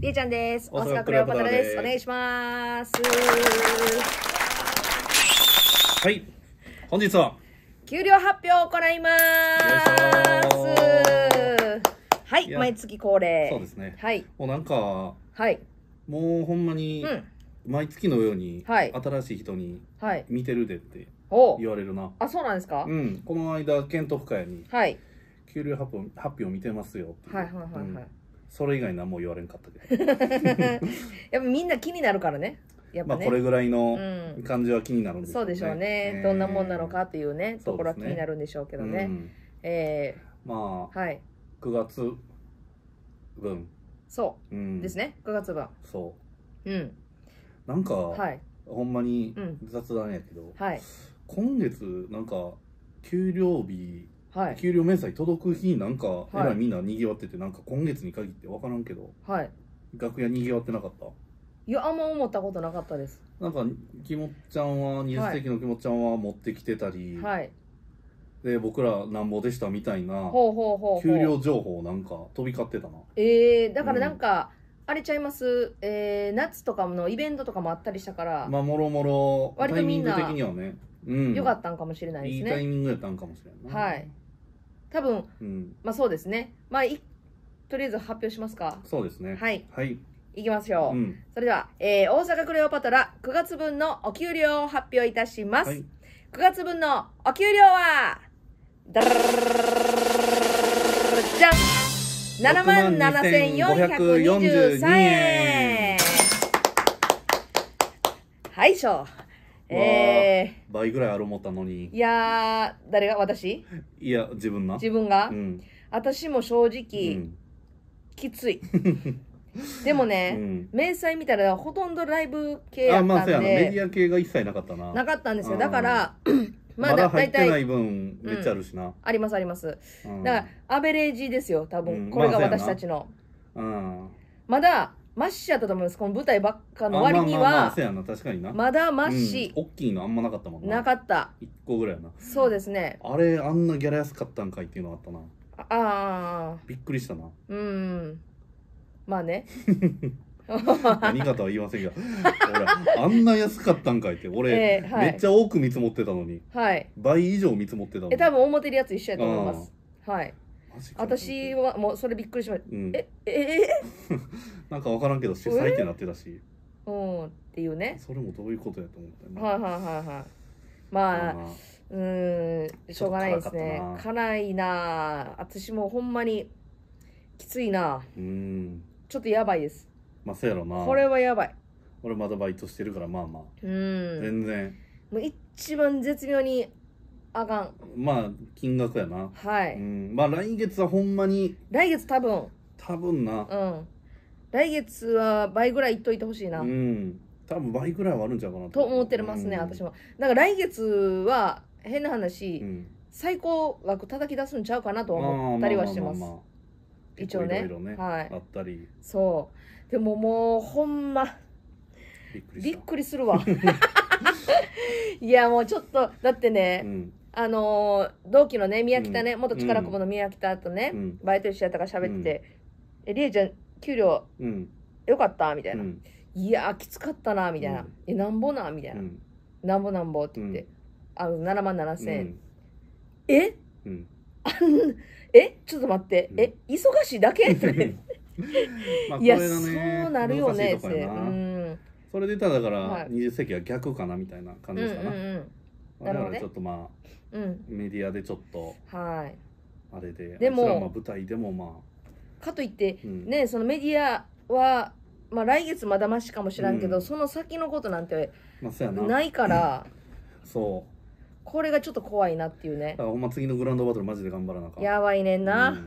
りえちゃんです。大阪クレオパトラです。お願いします。はい。本日は、給料発表を行います。はい、毎月恒例。そうですね。はい。もうなんか、はい。もうほんまに、毎月のように、新しい人に、はい。見てるでって言われるな。あ、そうなんですかうん。この間、検深谷に、はい。給料発表発表見てますよって。はいはいはいはい。それ以外何も言われんかったけど やっぱみんな気になるからねやっぱまあこれぐらいの感じは気になるんでそうでしょうね、どんなもんなのかっていうねところは気になるんでしょうけどね、うんえまあ、はい9月分、そうんですね9月分そうんうなんか、はいほんまに雑談やけど、はい今月なんか給料日はい給料明細届く日なんか、えらいみんなにぎわっててなんか今月に限って分からんけどはい楽屋にぎわってなかったいやあんま思ったことなかったですなんかきもっちゃんは20世紀のきもっちゃんは持ってきてたり、はいで僕らなんぼでしたみたいな給料情報なんか飛び交ってたなえー、だからなんか、あれちゃいます、えー、夏とかのイベントとかもあったりしたから、まあ、もろもろ、割とみんな、的にはね、うん、よかったんかもしれないですね。いいタイミングやったんかもしれない、はい。多分、うん、まあそうですね。まあい、とりあえず発表しますか。そうですね。はい。はい。いきますよ、うん、それでは、えー、大阪クレオパトラ9月分のお給料を発表いたします。はい、9月分のお給料は、7万77,423円はいしょええー、倍ぐらいある思ったのにいや誰が私いや自分な自分が、うん、私も正直、うん、きつい でもね、うん、明細見たらほとんどライブ系やったんであまあそうやなメディア系が一切なかったななかったんですよだからまだ入ってない分めっちゃあるしな、ありますあります、だからアベレージですよ多分これが私たちの、まだマッシュやったと思いますこの舞台ばっかの割にはまだマッシュ、大きいのあんまなかったもんななかった1個ぐらいなそうですねあれあんなギャラ安かったんかいっていうのあったなああびっくりしたなうんまあね 何方は言いませんが俺あんな安かったんかいって俺、えーはいめっちゃ多く見積もってたのにはい倍以上見積もってたのえ多分表るやつ一緒やと思いますはい私はもうそれびっくりしましたうんえええ なんか分からんけど主催ってなってたし、うんっていうねそれもどういうことやと思ったはいはいはいはいまあうんしょうがないですね辛かったな辛いな私もほんまにきついなうんちょっとやばいですまあそうやろなこれはやばい俺まだバイトしてるからまあまあうん全然もう一番絶妙にあかんまあ金額やなはい、うん、まあ来月はほんまに来月多分多分なうん来月は倍ぐらいいっといてほしいな、うん多分倍ぐらいはあるんちゃうかなと思ってますね、うん私もだから来月は変な話、うん最高額叩き出すんちゃうかなと思ったりはしてます一応ねいろいろねはいあったりそうでももうほんまびっくりするわいやもうちょっとだってね、うん、あの同期のね宮北ね、うん、元力こぼの宮北とね、うん、バイト一緒やったから喋ってて「えりえちゃん給料、よかった?」みたいな「いやきつかったな」みたいな「えなんぼな?」みたいな「なんぼなんぼ」って言って「あの7万7千円」え、うん、えちょっと待って、え忙しいだけ?」って。まあ、いや、そうなるよねそれでただから20世紀は逆かなみたいな感じですかな、うんうんうん我々、ちょっとまあ、メディアでちょっと、はい、あれででもまあ舞台でもまあかといって、うん、ねそのメディアは、まあ、来月まだましかもしらんけど、うん、その先のことなんてないから、うん、そうこれがちょっと怖いなっていうねほんま次のグランドバトルマジで頑張らなかやばいねんな、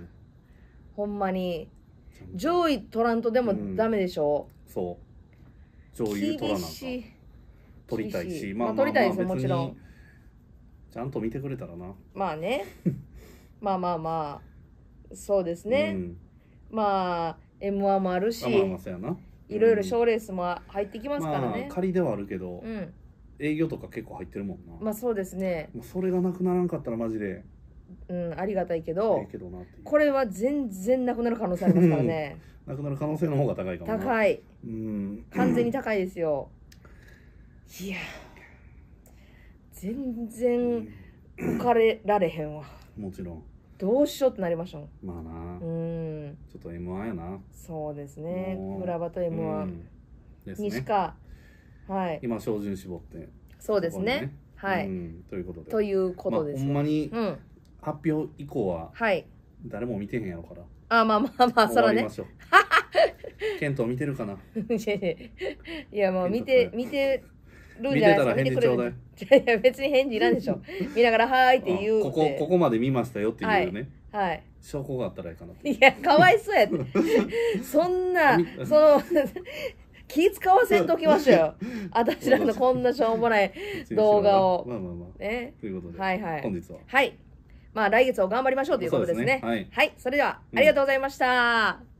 ほんまに上位取らんとでもダメでしょう、うそう上位取らな取りたいしまあ、まあ、取りたいですよ、もちろんちゃんと見てくれたらなまあね まあまあまあそうですね、うん、まあ m 1もあるし、まあ、いろいろ賞レースも入ってきますからね、まあ、仮ではあるけど、うん、営業とか結構入ってるもんなまあそうですねそれがなくならんかったらマジでうんありがたいけどけどこれは全然なくなる可能性ありますからね なくなる可能性の方が高いかも高いうん完全に高いですよいや全然浮かれられへんわもちろんどうしようってなりましたもんまあなうんちょっと M1 やなそうですね村場と m う1んですにしか、はい今照準絞ってそうですねはい、うんということでということですまあ、ほんまにうん発表以降ははい誰も見てへんやろから、あまあまあまあそ終わらね検討 見てるかな いやもう見て見てるんじゃてたらい返事ちょうだいいや別に返事いらんでしょ 見ながら「はーい」って言うてここここまで見ましたよっていうね、はい証拠があったらいいかなっていやかわいそうやってそんなその気使わせんときましょうよ私らのこんなしょうもない動画をまあまあまあまあねということで、はいはい本日ははいまあ来月を頑張りましょうということですね。すねはい、はい、それではありがとうございました。うん